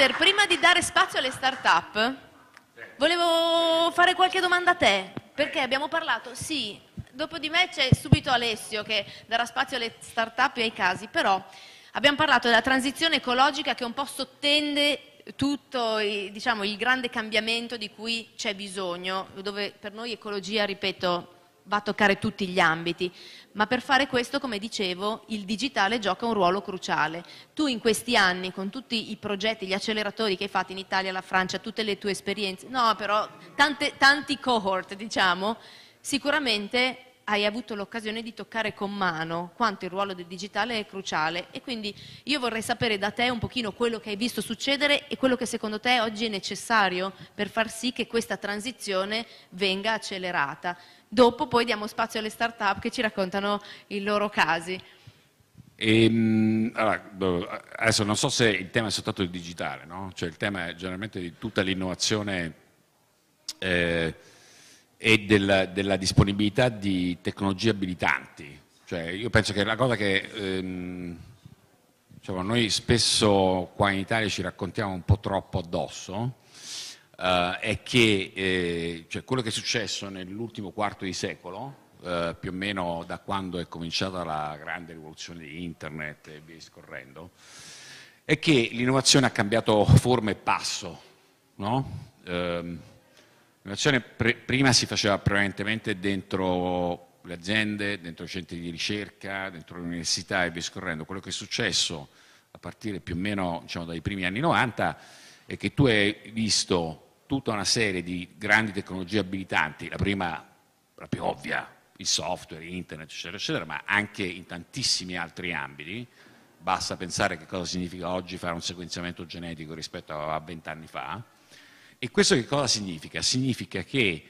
Mister, prima di dare spazio alle start-up, volevo fare qualche domanda a te, perché abbiamo parlato, sì, dopo di me c'è subito Alessio che darà spazio alle start-up e ai casi, però abbiamo parlato della transizione ecologica che un po' sottende tutto diciamo, il grande cambiamento di cui c'è bisogno, dove per noi ecologia, ripeto, va a toccare tutti gli ambiti, ma per fare questo, come dicevo, il digitale gioca un ruolo cruciale. Tu in questi anni, con tutti i progetti, gli acceleratori che hai fatto in Italia, la Francia, tutte le tue esperienze, no però tante, tanti cohort, diciamo, sicuramente hai avuto l'occasione di toccare con mano quanto il ruolo del digitale è cruciale e quindi io vorrei sapere da te un pochino quello che hai visto succedere e quello che secondo te oggi è necessario per far sì che questa transizione venga accelerata. Dopo poi diamo spazio alle start-up che ci raccontano i loro casi. E, ehm, allora, adesso non so se il tema è soltanto il digitale, no? cioè il tema è generalmente di tutta l'innovazione eh, e della, della, disponibilità di tecnologie abilitanti. Cioè, io penso che la cosa che ehm, diciamo, noi spesso qua in Italia ci raccontiamo un po' troppo addosso eh, è che eh, cioè quello che è successo nell'ultimo quarto di secolo, eh, più o meno da quando è cominciata la grande rivoluzione di internet e via scorrendo, è che l'innovazione ha cambiato forma e passo. No? Ehm, l'innovazione pre- prima si faceva prevalentemente dentro le aziende, dentro i centri di ricerca, dentro le università e via scorrendo. Quello che è successo a partire più o meno diciamo, dai primi anni 90 è che tu hai visto tutta una serie di grandi tecnologie abilitanti, la prima, la più ovvia, il software, internet, eccetera, eccetera, ma anche in tantissimi altri ambiti. Basta pensare che cosa significa oggi fare un sequenziamento genetico rispetto a vent'anni fa. E questo che cosa significa? Significa che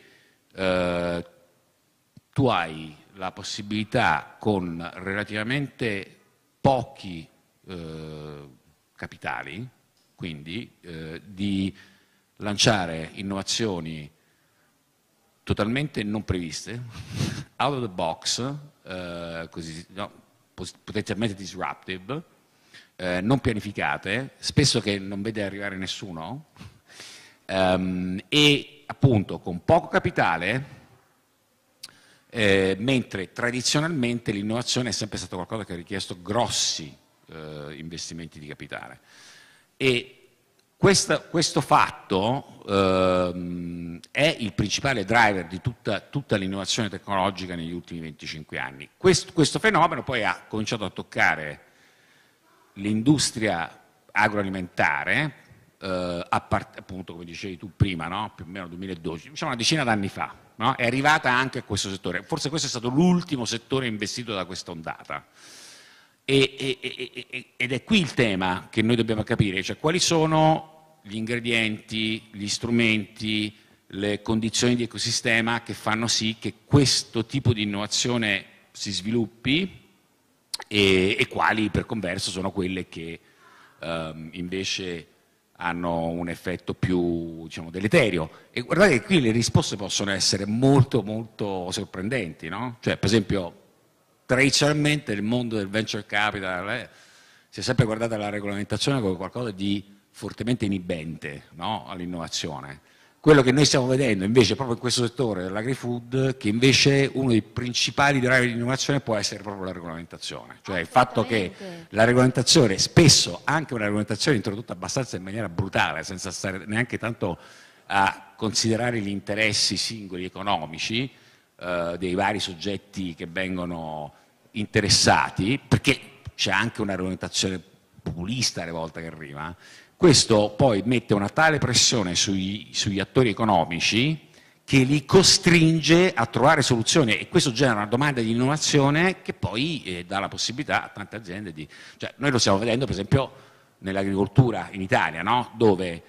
eh, tu hai la possibilità con relativamente pochi eh, capitali, quindi, eh, di lanciare innovazioni totalmente non previste, out of the box, eh, così, no, potenzialmente disruptive, eh, non pianificate, spesso che non vede arrivare nessuno, ehm, e appunto con poco capitale, eh, mentre tradizionalmente l'innovazione è sempre stata qualcosa che ha richiesto grossi eh, investimenti di capitale. E questa, questo fatto ehm, è il principale driver di tutta, tutta, l'innovazione tecnologica negli ultimi 25 anni. Questo, questo fenomeno poi ha cominciato a toccare l'industria agroalimentare, eh, part- appunto come dicevi tu prima, no? più o meno 2012, diciamo una decina d'anni fa, no? è arrivata anche a questo settore. Forse questo è stato l'ultimo settore investito da questa ondata. E, e, e, ed è qui il tema che noi dobbiamo capire, cioè quali sono gli ingredienti, gli strumenti, le condizioni di ecosistema che fanno sì che questo tipo di innovazione si sviluppi e, quali per converso sono quelle che ehm, invece hanno un effetto più diciamo, deleterio. E guardate che qui le risposte possono essere molto molto sorprendenti, no? Cioè, per esempio, Tradizionalmente il mondo del venture capital eh, si è sempre guardato alla regolamentazione come qualcosa di fortemente inibente no? all'innovazione. Quello che noi stiamo vedendo invece proprio in questo settore dell'agri-food, che invece uno dei principali driver di innovazione può essere proprio la regolamentazione, cioè il fatto che la regolamentazione, spesso anche una regolamentazione introdotta abbastanza in maniera brutale, senza stare neanche tanto a considerare gli interessi singoli economici, eh, dei vari soggetti che vengono interessati, perché c'è anche una regolamentazione populista alle volte che arriva, questo poi mette una tale pressione sugli, sugli attori economici che li costringe a trovare soluzioni e questo genera una domanda di innovazione che poi eh, dà la possibilità a tante aziende di... Cioè, noi lo stiamo vedendo per esempio nell'agricoltura in Italia, no? dove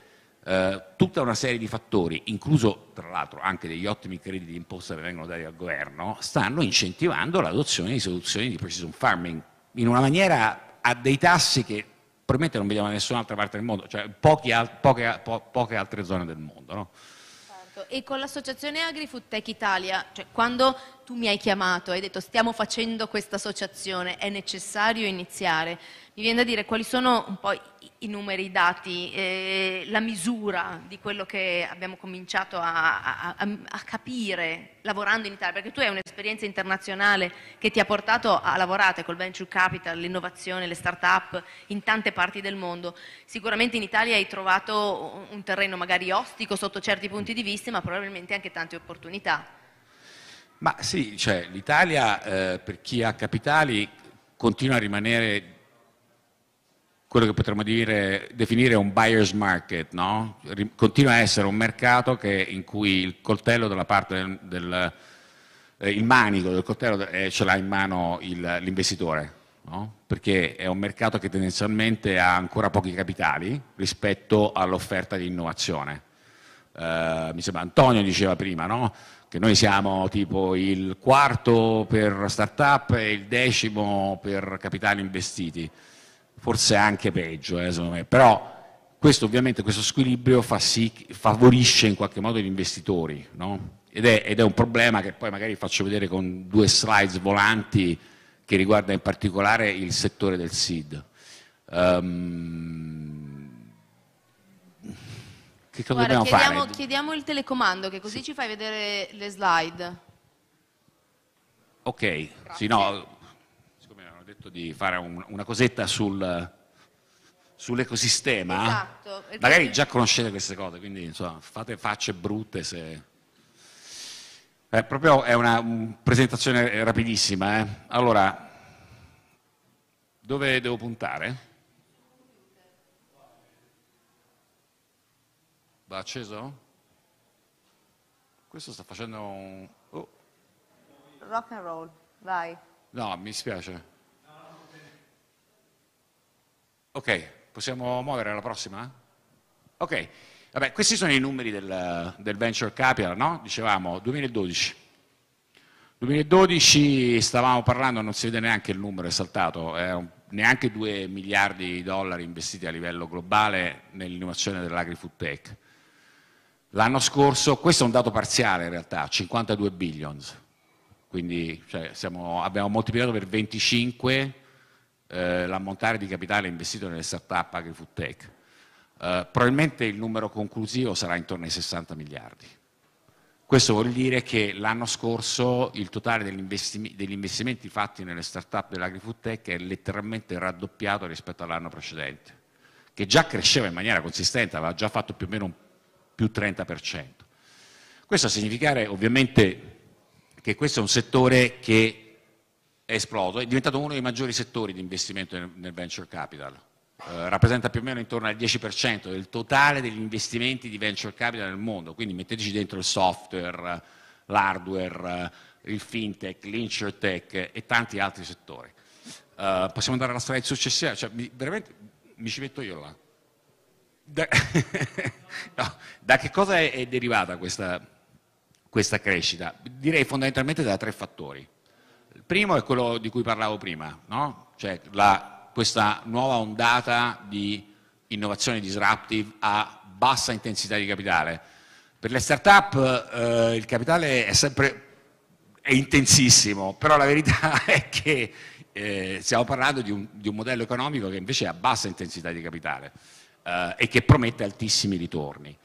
eh, tutta una serie di fattori, incluso tra l'altro anche degli ottimi crediti di imposta che vengono dati al governo, stanno incentivando l'adozione di soluzioni di precision farming in una maniera a dei tassi che probabilmente non vediamo da nessun'altra parte del mondo, cioè pochi, poche, po, poche, altre zone del mondo. No? Certo. E con l'associazione AgriFood Tech Italia, cioè quando tu mi hai chiamato e hai detto stiamo facendo questa associazione, è necessario iniziare, mi viene da dire quali sono un po' i numeri, i dati, eh, la misura di quello che abbiamo cominciato a, a, a, capire lavorando in Italia, perché tu hai un'esperienza internazionale che ti ha portato a lavorare col venture capital, l'innovazione, le start-up in tante parti del mondo. Sicuramente in Italia hai trovato un terreno magari ostico sotto certi punti di vista, ma probabilmente anche tante opportunità. Ma sì, cioè, l'Italia eh, per chi ha capitali continua a rimanere quello che potremmo dire, definire un buyer's market, no? continua a essere un mercato che, in cui il coltello della parte del, del eh, il manico del coltello eh, ce l'ha in mano l'investitore, no? perché è un mercato che tendenzialmente ha ancora pochi capitali rispetto all'offerta di innovazione. Eh, mi sembra Antonio diceva prima, no? che noi siamo tipo il quarto per start-up e il decimo per capitali investiti forse anche peggio, eh, secondo me. Però questo ovviamente, questo squilibrio fa sì, favorisce in qualche modo gli investitori, no? ed, è, ed è un problema che poi magari faccio vedere con due slides volanti che riguarda in particolare il settore del SID. Um, ehm, che cosa Guarda, dobbiamo chiediamo, fare? Chiediamo il telecomando, che così sì. ci fai vedere le slide. Ok, sì, no, detto di fare un, una cosetta sul, sull'ecosistema. Esatto. Magari già conoscete queste cose, quindi insomma, fate facce brutte se... È eh, proprio è una um, presentazione rapidissima. Eh. Allora, dove devo puntare? Va acceso? Questo sta facendo un... Oh. Rock and roll, vai. No, mi spiace. Ok, possiamo muovere alla prossima? Ok, vabbè, questi sono i numeri del, del venture capital, no? Dicevamo 2012. 2012 stavamo parlando, non si vede neanche il numero, è saltato, eh, neanche 2 miliardi di dollari investiti a livello globale nell'innovazione dell'agri-food tech. L'anno scorso, questo è un dato parziale in realtà, 52 billions, quindi cioè, siamo, abbiamo moltiplicato per 25 eh, l'ammontare di capitale investito nelle start-up agri-food tech. Eh, probabilmente il numero conclusivo sarà intorno ai 60 miliardi. Questo vuol dire che l'anno scorso il totale degli, investi degli investimenti fatti nelle start-up dell'agri-food tech è letteralmente raddoppiato rispetto all'anno precedente, che già cresceva in maniera consistente, aveva già fatto più o meno un più 30%. Questo a significare ovviamente che questo è un settore che è esploso, è diventato uno dei maggiori settori di investimento nel, nel venture capital. Eh, rappresenta più o meno intorno al 10% del totale degli investimenti di venture capital nel mondo, quindi metteteci dentro il software, l'hardware, il fintech, l'insurtech e tanti altri settori. Eh, possiamo andare alla slide successiva, cioè, mi, veramente mi ci metto io là. Da, no, da che cosa è, è derivata questa, questa crescita? Direi fondamentalmente da tre fattori primo è quello di cui parlavo prima, no? cioè la, questa nuova ondata di innovazione disruptive a bassa intensità di capitale. Per le start-up eh, il capitale è sempre è intensissimo, però la verità è che eh, stiamo parlando di un, di un, modello economico che invece ha bassa intensità di capitale eh, e che promette altissimi ritorni.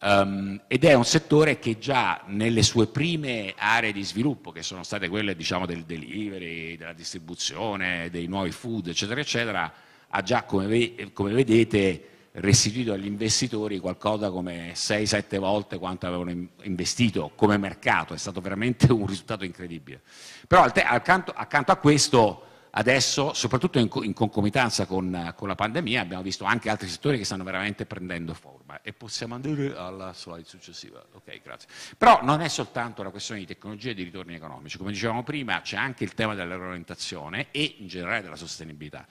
Um, ed è un settore che già nelle sue prime aree di sviluppo, che sono state quelle diciamo, del delivery, della distribuzione, dei nuovi food, eccetera, eccetera, ha già, come, come vedete, restituito agli investitori qualcosa come 6-7 volte quanto avevano investito come mercato, è stato veramente un risultato incredibile. Però accanto, accanto a questo adesso, soprattutto in, in concomitanza con, con, la pandemia, abbiamo visto anche altri settori che stanno veramente prendendo forma e possiamo andare alla slide successiva. Ok, grazie. Però non è soltanto la questione di tecnologia e di ritorni economici, come dicevamo prima c'è anche il tema della regolamentazione e in generale della sostenibilità.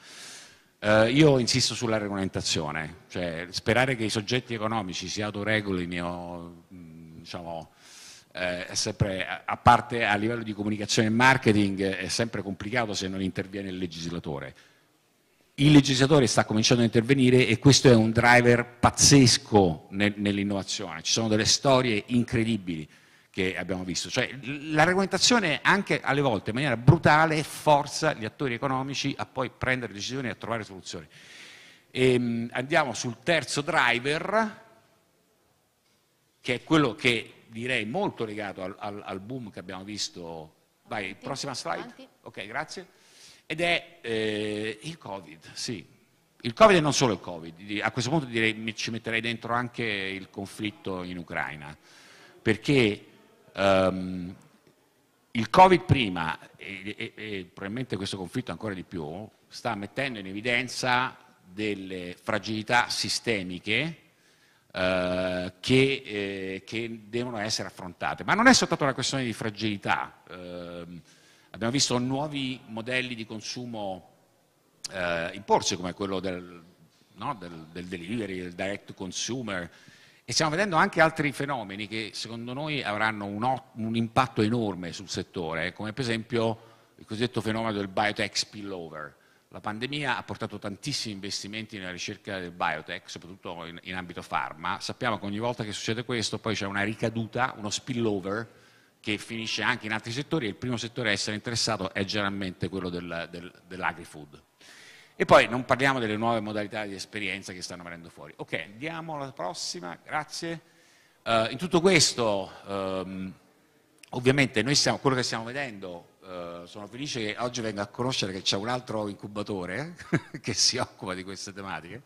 Eh, io insisto sulla regolamentazione, cioè sperare che i soggetti economici si autoregolino diciamo, eh, sempre, a parte a livello di comunicazione e marketing è sempre complicato se non interviene il legislatore. Il legislatore sta cominciando a intervenire e questo è un driver pazzesco nel, nell'innovazione. Ci sono delle storie incredibili che abbiamo visto. Cioè, la regolamentazione anche alle volte in maniera brutale forza gli attori economici a poi prendere decisioni e a trovare soluzioni. E, ehm, andiamo sul terzo driver, che è quello che direi molto legato al, al, al boom che abbiamo visto. Vai, avanti, prossima slide. Avanti. Ok, grazie. Ed è eh, il Covid, sì. Il Covid e non solo il Covid, a questo punto direi, ci metterei dentro anche il conflitto in Ucraina, perché um, il Covid prima e, e, e, probabilmente questo conflitto ancora di più sta mettendo in evidenza delle fragilità sistemiche eh, che, eh, che, devono essere affrontate. Ma non è soltanto una questione di fragilità. Ehm, abbiamo visto nuovi modelli di consumo eh, imporsi, come quello del, no, del, del delivery, del direct consumer, e stiamo vedendo anche altri fenomeni che secondo noi avranno un, un, impatto enorme sul settore, come per esempio il cosiddetto fenomeno del biotech spillover, la pandemia ha portato tantissimi investimenti nella ricerca del biotech, soprattutto in, in ambito farma. Sappiamo che ogni volta che succede questo poi c'è una ricaduta, uno spillover che finisce anche in altri settori e il primo settore a essere interessato è generalmente quello del, del, dell'agri-food. E poi non parliamo delle nuove modalità di esperienza che stanno venendo fuori. Ok, andiamo alla prossima, grazie. Uh, in tutto questo, um, ovviamente, noi stiamo, quello che stiamo vedendo eh, sono felice che oggi venga a conoscere che c'è un altro incubatore eh, che si occupa di queste tematiche.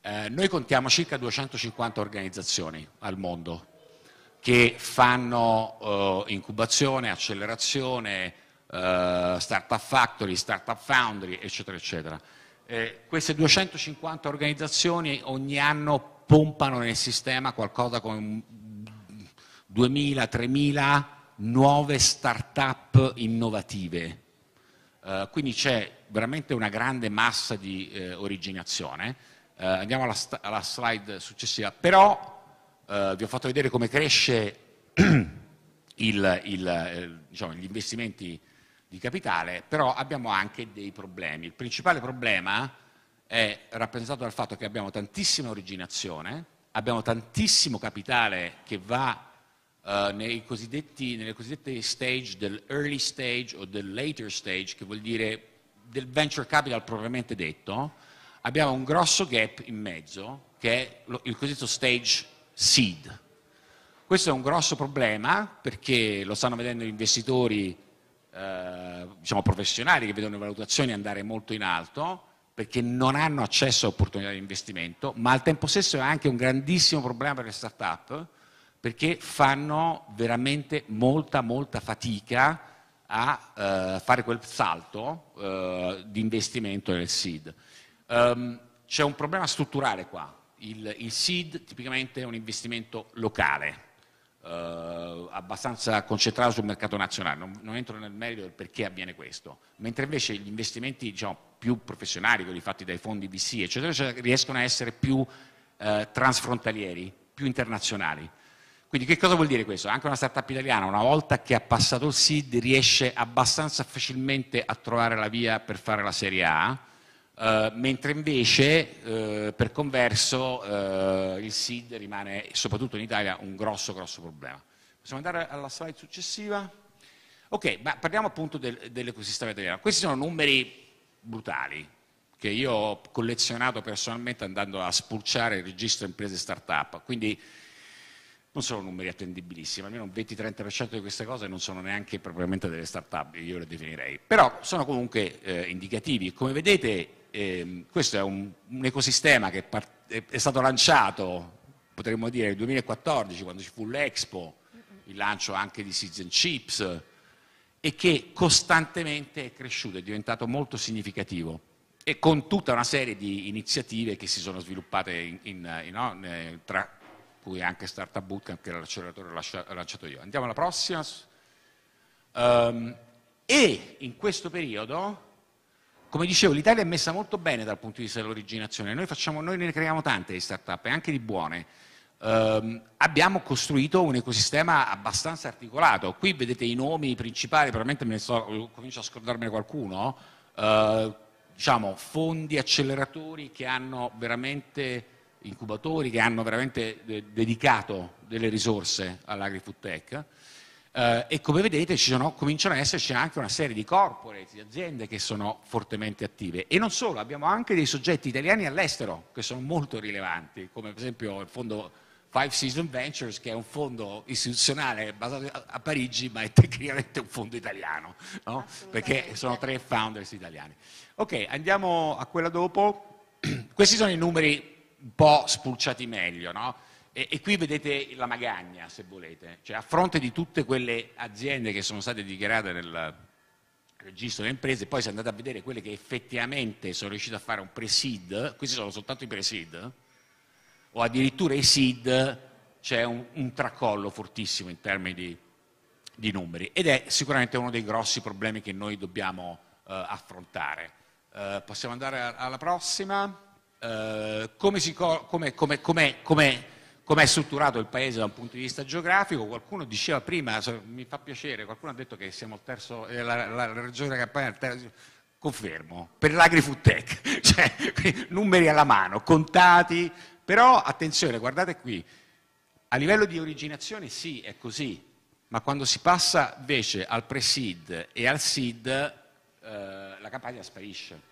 Eh, noi contiamo circa 250 organizzazioni al mondo che fanno eh, incubazione, accelerazione, startup factory, startup foundry, eccetera, eccetera. Eh, queste 250 organizzazioni ogni anno pompano nel sistema qualcosa come 2.000, 3.000 nuove start-up innovative. Uh, quindi c'è veramente una grande massa di eh, originazione. Uh, andiamo alla, alla, slide successiva. Però uh, vi ho fatto vedere come cresce il, il, eh, diciamo, gli investimenti di capitale, però abbiamo anche dei problemi. Il principale problema è rappresentato dal fatto che abbiamo tantissima originazione, abbiamo tantissimo capitale che va Uh, nelle cosiddette stage dell'early stage o del later stage, che vuol dire del venture capital propriamente detto, abbiamo un grosso gap in mezzo che è lo, il cosiddetto stage seed. Questo è un grosso problema perché lo stanno vedendo gli investitori eh, diciamo professionali che vedono le valutazioni andare molto in alto perché non hanno accesso a opportunità di investimento, ma al tempo stesso è anche un grandissimo problema per le start-up perché fanno veramente molta, molta fatica a eh, fare quel salto eh, di investimento nel seed. Um, c'è un problema strutturale qua. Il, il SID tipicamente è un investimento locale, eh, abbastanza concentrato sul mercato nazionale, non, non, entro nel merito del perché avviene questo, mentre invece gli investimenti diciamo, più professionali, quelli fatti dai fondi VC, eccetera, eccetera riescono a essere più eh, transfrontalieri, più internazionali. Quindi che cosa vuol dire questo? Anche una startup italiana, una volta che ha passato il SID, riesce abbastanza facilmente a trovare la via per fare la serie A, eh, mentre invece eh, per converso eh, il SID rimane, soprattutto in Italia, un grosso, grosso problema. Possiamo andare alla slide successiva? Ok, ma parliamo appunto del, dell'ecosistema italiano. Questi sono numeri brutali, che io ho collezionato personalmente andando a spulciare il registro imprese startup. Quindi non sono numeri attendibilissimi, almeno un 20-30% di queste cose non sono neanche propriamente delle start-up, io le definirei, però sono comunque eh, indicativi. Come vedete eh, questo è un, un ecosistema che è stato lanciato, potremmo dire, nel 2014 quando ci fu l'Expo, il lancio anche di Seeds Chips e che costantemente è cresciuto, è diventato molto significativo e con tutta una serie di iniziative che si sono sviluppate in, in, in, eh, eh, tra cui anche Startup Bootcamp, che l'acceleratore l'acceleratore lanciato io. Andiamo alla prossima. Um, e in questo periodo, come dicevo, l'Italia è messa molto bene dal punto di vista dell'originazione. Noi, facciamo, noi ne creiamo tante di startup, e anche di buone. Um, abbiamo costruito un ecosistema abbastanza articolato. Qui vedete i nomi principali, probabilmente me ne sto, comincio a scordarmene qualcuno. Uh, diciamo, fondi acceleratori che hanno veramente incubatori che hanno veramente de- dedicato delle risorse all'agri-food tech eh, e come vedete sono, cominciano ad esserci anche una serie di corporate, di aziende che sono fortemente attive e non solo, abbiamo anche dei soggetti italiani all'estero che sono molto rilevanti come per esempio il fondo Five Season Ventures che è un fondo istituzionale basato a Parigi ma è tecnicamente un fondo italiano no? perché sono tre founders italiani. Ok, andiamo a quella dopo. Questi sono i numeri un po' spulciati meglio, no? E, e, qui vedete la magagna, se volete, cioè a fronte di tutte quelle aziende che sono state dichiarate nel registro delle imprese, poi se andate a vedere quelle che effettivamente sono riuscite a fare un pre seed questi sono soltanto i pre seed o addirittura i SID, c'è un, un tracollo fortissimo in termini di, di, numeri ed è sicuramente uno dei grossi problemi che noi dobbiamo eh, affrontare. Eh, possiamo andare alla prossima? eh, come, come, come, come, è strutturato il paese da un punto di vista geografico, qualcuno diceva prima, mi fa piacere, qualcuno ha detto che siamo il terzo, la, eh, la, la, regione Campania è il terzo, confermo, per l'agri-food cioè numeri alla mano, contati, però attenzione, guardate qui, a livello di originazione sì, è così, ma quando si passa invece al pre seed e al seed, eh, la campagna sparisce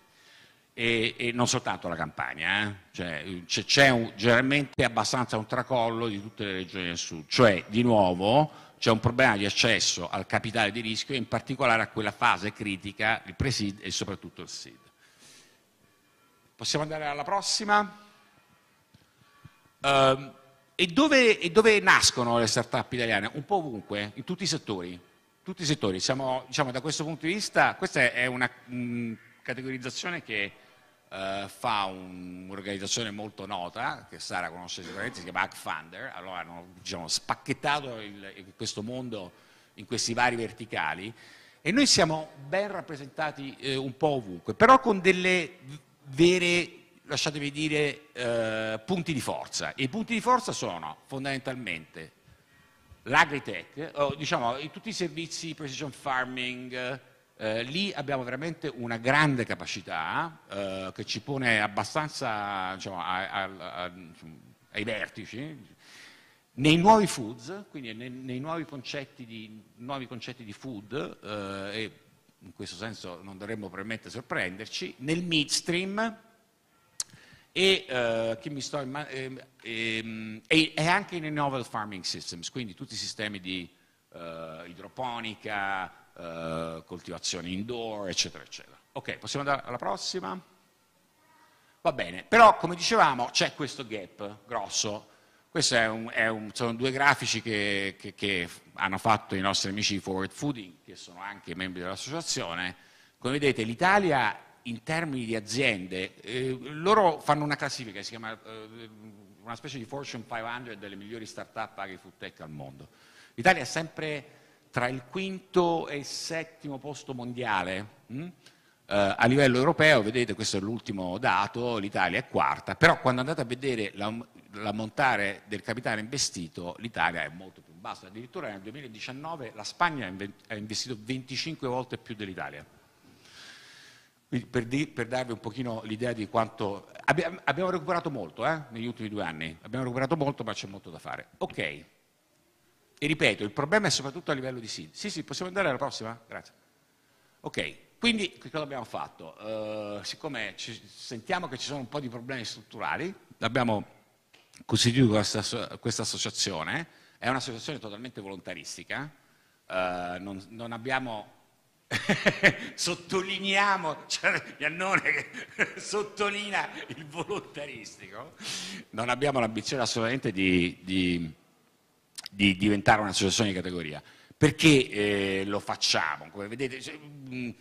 e, e non soltanto la Campania, eh? cioè, c'è, c'è un, generalmente abbastanza un tracollo di tutte le regioni del sud, cioè di nuovo c'è un problema di accesso al capitale di rischio e in particolare a quella fase critica, il Presid e soprattutto il SID. Possiamo andare alla prossima? Uh, e, dove, e, dove, nascono le start-up italiane? Un po' ovunque, in tutti i settori. Tutti i settori. Siamo, diciamo, da questo punto di vista, questa è una mh, mm, categorizzazione che eh, fa un'organizzazione molto nota, che Sara conosce sicuramente, si chiama Hackfunder, allora hanno diciamo, spacchettato il, questo mondo in questi vari verticali e noi siamo ben rappresentati eh, un po' ovunque, però con delle vere, lasciatemi dire, eh, punti di forza. E I punti di forza sono fondamentalmente l'agritech, diciamo tutti i servizi precision farming, eh, lì abbiamo veramente una grande capacità eh, che ci pone abbastanza diciamo, a, a, a, ai vertici. Nei nuovi foods, quindi nei, nei nuovi, concetti di, nuovi, concetti di, food, eh, e in questo senso non dovremmo probabilmente sorprenderci, nel midstream e, eh, ehm, ehm, e anche nei novel farming systems, quindi tutti i sistemi di eh, idroponica, eh, coltivazioni indoor, eccetera, eccetera. Ok, possiamo andare alla prossima? Va bene, però come dicevamo c'è questo gap grosso. Questi sono due grafici che, che, che, hanno fatto i nostri amici di Forward Fooding, che sono anche membri dell'associazione. Come vedete l'Italia in termini di aziende, eh, loro fanno una classifica che si chiama eh, una specie di Fortune 500 delle migliori start-up agri-food tech al mondo. L'Italia è sempre tra il quinto e il settimo posto mondiale. Mm? Eh, a livello europeo, vedete, questo è l'ultimo dato, l'Italia è quarta, però quando andate a vedere la, l'ammontare del capitale investito, l'Italia è molto più bassa, Addirittura nel 2019 la Spagna ha investito 25 volte più dell'Italia. Quindi per, di, per darvi un pochino l'idea di quanto... Abbiamo recuperato molto eh, negli ultimi due anni, abbiamo recuperato molto ma c'è molto da fare. Ok. E ripeto, il problema è soprattutto a livello di SID. Sì, sì, possiamo andare alla prossima? Grazie. Ok, quindi che cosa abbiamo fatto? Uh, siccome ci, sentiamo che ci sono un po' di problemi strutturali, abbiamo costituito questa, questa associazione, è un'associazione totalmente volontaristica, uh, non, non abbiamo sottolineiamo, cioè Iannone che sottolinea il volontaristico, non abbiamo l'ambizione assolutamente di, di di diventare un'associazione di categoria. Perché eh, lo facciamo? Come vedete, cioè, mh,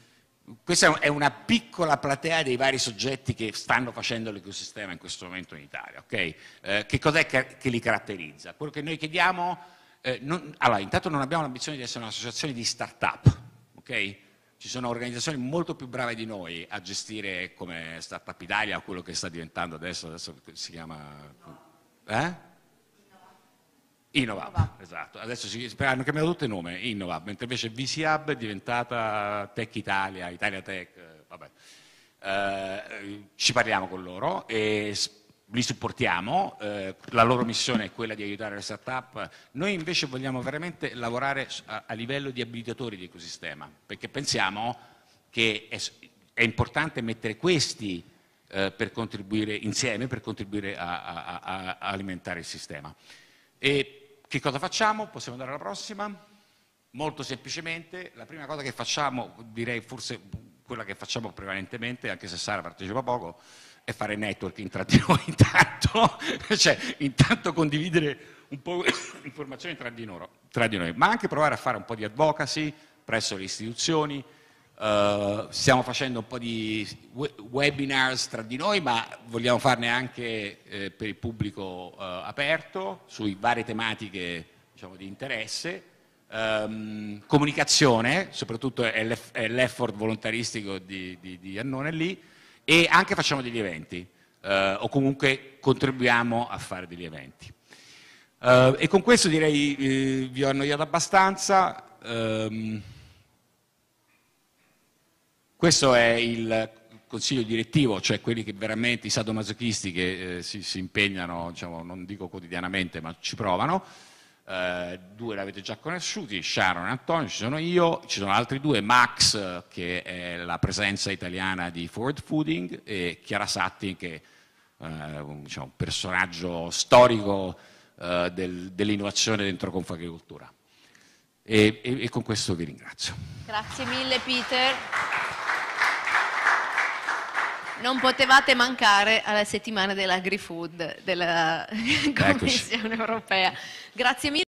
questa è una piccola platea dei vari soggetti che stanno facendo l'ecosistema in questo momento in Italia. Okay? Eh, che cos'è che, che, li caratterizza? Quello che noi chiediamo, eh, non, allora intanto non abbiamo l'ambizione di essere un'associazione di start-up, okay? ci sono organizzazioni molto più brave di noi a gestire come Start-up Italia quello che sta diventando adesso, adesso si chiama... Eh? Innovab, Innova. esatto. Adesso si, hanno cambiato tutto il nome, Innovab, mentre invece VC è diventata Tech Italia, Italia Tech, vabbè. Eh, ci parliamo con loro e li supportiamo, eh, la loro missione è quella di aiutare le start-up, noi invece vogliamo veramente lavorare a, a livello di abilitatori di ecosistema, perché pensiamo che è, è importante mettere questi eh, per contribuire insieme, per contribuire a, a, a alimentare il sistema. E che cosa facciamo? Possiamo andare alla prossima? Molto semplicemente, la prima cosa che facciamo, direi forse quella che facciamo prevalentemente, anche se Sara partecipa poco, è fare networking tra di noi intanto, cioè intanto condividere un po' informazioni tra di, loro, tra di noi, ma anche provare a fare un po' di advocacy presso le istituzioni, eh, stiamo facendo un po' di webinars tra di noi, ma vogliamo farne anche eh, per il pubblico eh, aperto sui varie tematiche diciamo, di interesse. Um, comunicazione, soprattutto è, l'effort volontaristico di, di, di, Annone lì, e anche facciamo degli eventi, eh, o comunque contribuiamo a fare degli eventi. Uh, e con questo direi eh, vi ho annoiato abbastanza. Um, questo è il consiglio direttivo, cioè quelli che veramente i sadomasochisti che eh, si, si, impegnano, diciamo, non dico quotidianamente, ma ci provano. Eh, due l'avete già conosciuti, Sharon e Antonio, ci sono io, ci sono altri due, Max eh, che è la presenza italiana di Ford Fooding e Chiara Satti che è eh, un, diciamo, un, personaggio storico eh, del, dell'innovazione dentro Confagricoltura. E, e, e con questo vi ringrazio. Grazie mille Peter. Non potevate mancare alla settimana dell'agri-food della Commissione Eccoci. europea. Grazie mille.